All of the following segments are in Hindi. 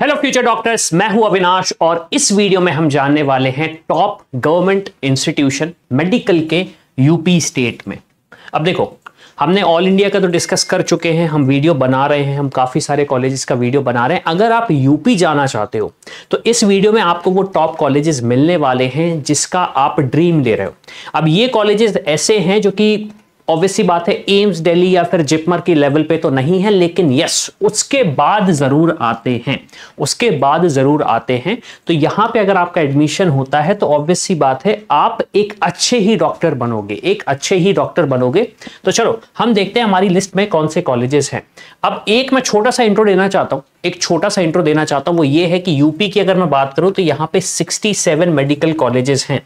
हेलो फ्यूचर डॉक्टर्स मैं हूं अविनाश और इस वीडियो में हम जानने वाले हैं टॉप गवर्नमेंट इंस्टीट्यूशन मेडिकल के यूपी स्टेट में अब देखो हमने ऑल इंडिया का तो डिस्कस कर चुके हैं हम वीडियो बना रहे हैं हम काफ़ी सारे कॉलेजेस का वीडियो बना रहे हैं अगर आप यूपी जाना चाहते हो तो इस वीडियो में आपको वो टॉप कॉलेजेस मिलने वाले हैं जिसका आप ड्रीम ले रहे हो अब ये कॉलेजेस ऐसे हैं जो कि ऑब्वियसली बात है एम्स दिल्ली या फिर जिपमर की लेवल पे तो नहीं है लेकिन यस उसके बाद ज़रूर आते हैं उसके बाद ज़रूर आते हैं तो यहां पे अगर आपका एडमिशन होता है तो ऑब्वियसली बात है आप एक अच्छे ही डॉक्टर बनोगे एक अच्छे ही डॉक्टर बनोगे तो चलो हम देखते हैं हमारी लिस्ट में कौन से कॉलेजेस हैं अब एक मैं छोटा सा इंट्रो देना चाहता हूँ एक छोटा सा इंट्रो देना चाहता हूँ वो ये है कि यूपी की अगर मैं बात करूं तो यहाँ पे सिक्सटी मेडिकल कॉलेजेस हैं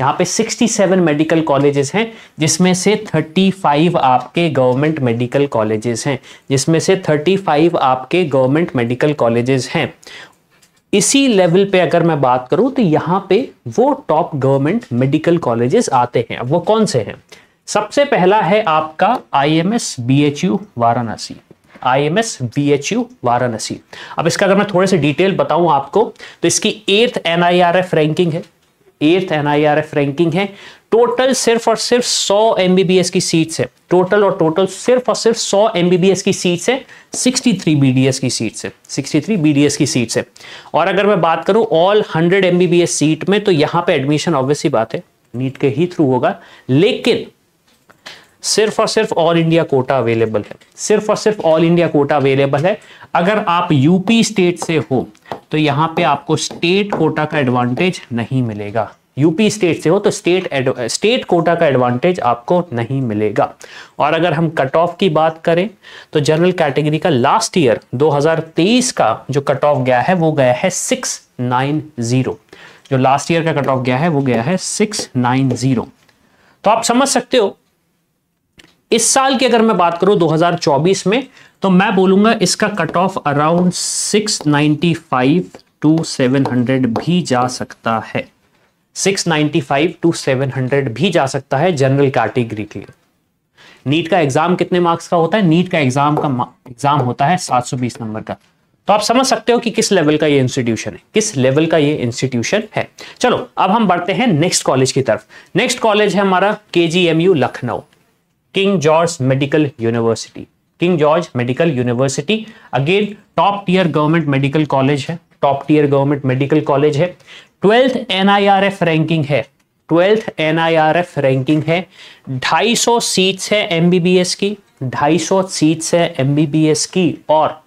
यहाँ पे 67 मेडिकल कॉलेजेस हैं जिसमें से 35 आपके गवर्नमेंट मेडिकल कॉलेजेस हैं जिसमें से 35 आपके गवर्नमेंट मेडिकल कॉलेजेस हैं इसी लेवल पे अगर मैं बात करूं तो यहाँ पे वो टॉप गवर्नमेंट मेडिकल कॉलेजेस आते हैं अब वो कौन से हैं सबसे पहला है आपका I M S B H U Varanasi I M S B H U Varanasi अब इसका अगर मैं थोड़े से डिटेल बताऊं आपको तो इसकी eighth N I R F ranking है eighth N I R F ranking है टोटल सिर्फ और सिर्फ 100 एमबीबीएस की सीट्स है टोटल और टोटल सिर्फ और सिर्फ 100 एमबीबीएस की सीट्स है 63 बीडीएस की सीट्स है 63 बीडीएस की सीट्स है और अगर मैं बात करूं ऑल 100 एमबीबीएस सीट में तो यहां पे एडमिशन ऑब्वियसली बात है नीट के ही थ्रू होगा लेकिन सिर्फ और सिर्फ ऑल इंडिया कोटा अवेलेबल है सिर्फ और सिर्फ ऑल इंडिया कोटा अवेलेबल है अगर आप यूपी स्टेट से हो तो यहाँ पे आपको स्टेट कोटा का एडवांटेज नहीं मिलेगा यूपी स्टेट से हो तो स्टेट स्टेट कोटा का एडवांटेज आपको नहीं मिलेगा और अगर हम कट ऑफ की बात करें तो जनरल कैटेगरी का लास्ट ईयर 2023 का जो कट ऑफ गया है वो गया है 690 जो लास्ट ईयर का कट ऑफ गया है वो गया है 690 तो आप समझ सकते हो इस साल की अगर मैं बात करूं 2024 में तो मैं बोलूंगा इसका कट ऑफ अराउंड 695 टू 700 भी जा सकता है 695 टू 700 भी जा सकता है जनरल कैटेगरी के लिए नीट का एग्जाम कितने मार्क्स का होता है नीट का एग्जाम का एग्जाम होता है 720 नंबर का तो आप समझ सकते हो कि किस लेवल का ये इंस्टीट्यूशन है किस लेवल का ये इंस्टीट्यूशन है चलो अब हम बढ़ते हैं नेक्स्ट कॉलेज की तरफ नेक्स्ट कॉलेज है हमारा के Lucknow King George Medical University King George Medical University again top tier government medical college है top tier government medical college है ट्वेल्थ एनआईआरएफ रैंकिंग है ट्वेल्थ एनआईआरएफ रैंकिंग है सौ सीट्स है एमबीबीएस की 250 सीट्स है एमबीबीएस की और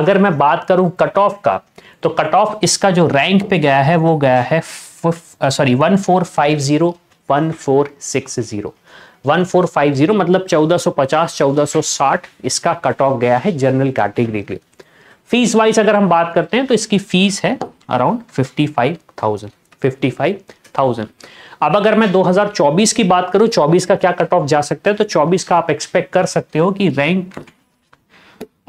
अगर मैं बात करूं कट ऑफ का तो कट ऑफ इसका जो रैंक पे गया है वो गया है sorry one four five zero one four six zero 1450 मतलब 1450 1460 इसका कट ऑफ गया है जनरल कैटेगरी के फीस वाइज अगर हम बात करते हैं तो इसकी फीस है अराउंड 55,000 55,000 अब अगर मैं 2024 की बात करूं 24 का क्या कट ऑफ जा सकता है तो 24 का आप एक्सपेक्ट कर सकते हो कि रैंक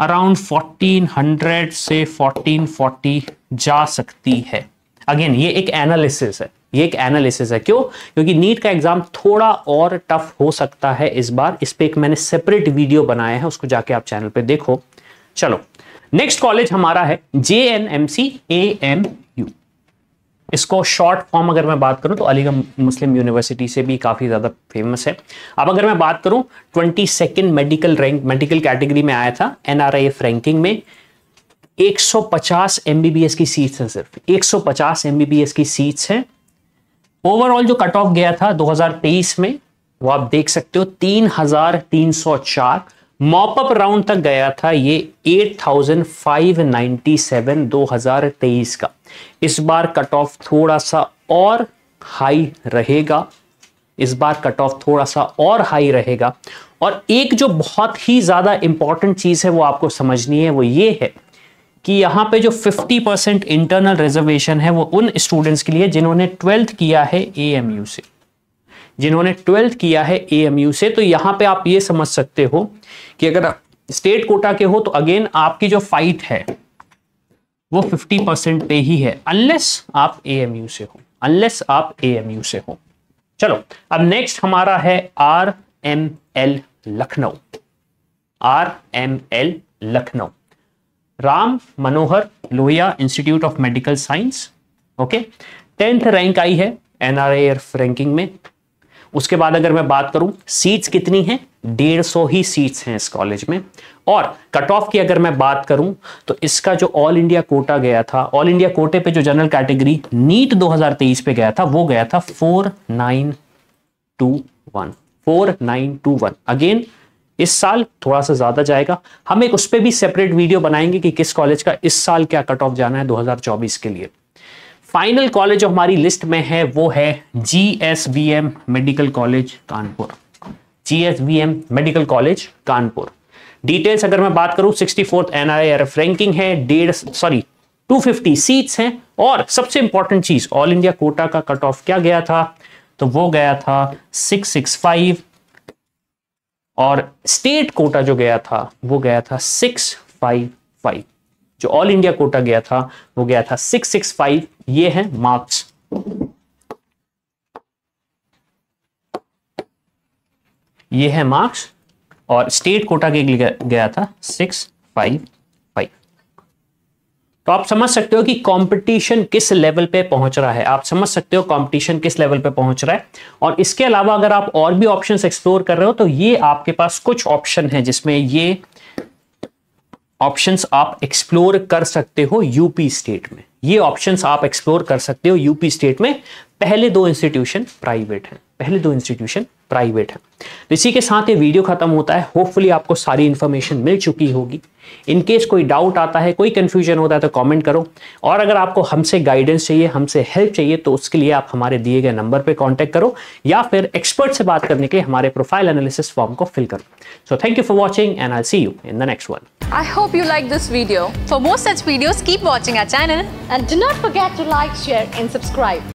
अराउंड 1400 से 1440 जा सकती है अगेन ये एक एनालिसिस है ये एक एनालिसिस है क्यों क्योंकि नीट का एग्जाम थोड़ा और टफ हो सकता है इस बार इस पर एक मैंने सेपरेट वीडियो बनाया है उसको जाके आप चैनल पे देखो चलो नेक्स्ट कॉलेज हमारा है J N M C A M U इसको शॉर्ट फॉर्म अगर मैं बात करूं तो अलीगढ़ मुस्लिम यूनिवर्सिटी से भी काफ़ी ज़्यादा फेमस है अब अगर मैं बात करूं twenty second medical rank medical category में आया था एन रैंकिंग में 150 एमबीबीएस की सीट्स हैं सिर्फ 150 एमबीबीएस की सीट्स हैं ओवरऑल जो कट ऑफ गया था 2023 में वो आप देख सकते हो 3,304 मॉपअप राउंड तक गया था ये 8,597 2023 का इस बार कट ऑफ थोड़ा सा और हाई रहेगा इस बार कट ऑफ थोड़ा सा और हाई रहेगा और एक जो बहुत ही ज़्यादा इंपॉर्टेंट चीज़ है वो आपको समझनी है वो ये है कि यहाँ पे जो 50 परसेंट इंटरनल रिजर्वेशन है वो उन स्टूडेंट्स के लिए जिन्होंने ट्वेल्थ किया है ए से जिन्होंने ट्वेल्थ किया है ए से तो यहाँ पे आप ये समझ सकते हो कि अगर स्टेट कोटा के हो तो अगेन आपकी जो फाइट है वो 50 परसेंट पे ही है अनलेस आप ए से हो अनलेस आप ए से हो चलो अब नेक्स्ट हमारा है R M L Lucknow R M L Lucknow Ram Manohar Lohia Institute of Medical Science okay tenth rank आई है एनआरएफ रैंकिंग में उसके बाद अगर मैं बात करूं सीट्स कितनी हैं डेढ़ सौ ही सीट्स हैं इस कॉलेज में और कट ऑफ की अगर मैं बात करूं तो इसका जो ऑल इंडिया कोटा गया था ऑल इंडिया कोटे पे जो जनरल कैटेगरी नीट 2023 पे गया था वो गया था four nine two one four nine two one again इस साल थोड़ा सा ज़्यादा जाएगा हम एक उस पर भी सेपरेट वीडियो बनाएंगे कि किस कॉलेज का इस साल क्या कट ऑफ जाना है 2024 के लिए फाइनल कॉलेज जो हमारी लिस्ट में है वो है G medical college Kanpur G medical college Kanpur details अगर मैं बात करूं सिक्सटी फोर्थ एन रैंकिंग है डेढ़ सॉरी 250 सीट्स हैं और सबसे इंपॉर्टेंट चीज ऑल इंडिया कोटा का कट ऑफ क्या गया था तो वो गया था 665 और स्टेट कोटा जो गया था वो गया था सिक्स फाइव फाइव जो ऑल इंडिया कोटा गया था वो गया था सिक्स सिक्स फाइव ये है मार्क्स ये है मार्क्स और स्टेट कोटा के लिए गया था सिक्स फाइव तो आप समझ सकते हो कि कंपटीशन किस लेवल पे पहुंच रहा है आप समझ सकते हो कंपटीशन किस लेवल पे पहुंच रहा है और इसके अलावा अगर आप और भी ऑप्शंस एक्सप्लोर कर रहे हो तो ये आपके पास कुछ ऑप्शन है जिसमें ये ऑप्शंस आप एक्सप्लोर कर सकते हो यूपी स्टेट में ये ऑप्शंस आप एक्सप्लोर कर सकते हो यूपी स्टेट में पहले दो इंस्टीट्यूशन प्राइवेट हैं पहले दो इंस्टीट्यूशन प्राइवेट हैं तो इसी के साथ ये वीडियो खत्म होता है होपफुली आपको सारी इन्फॉर्मेशन मिल चुकी होगी इनकेस कोई डाउट आता है कोई कंफ्यूजन होता है तो कमेंट करो और अगर आपको हमसे गाइडेंस चाहिए हमसे हेल्प चाहिए तो उसके लिए आप हमारे दिए गए नंबर पर कॉन्टेक्ट करो या फिर एक्सपर्ट से बात करने के लिए हमारे प्रोफाइल एनालिसिस फॉर्म को फिल करो so thank you for watching and I see you in the next one I hope you like this video for more such video keep watching our channel and do not forget to like share and subscribe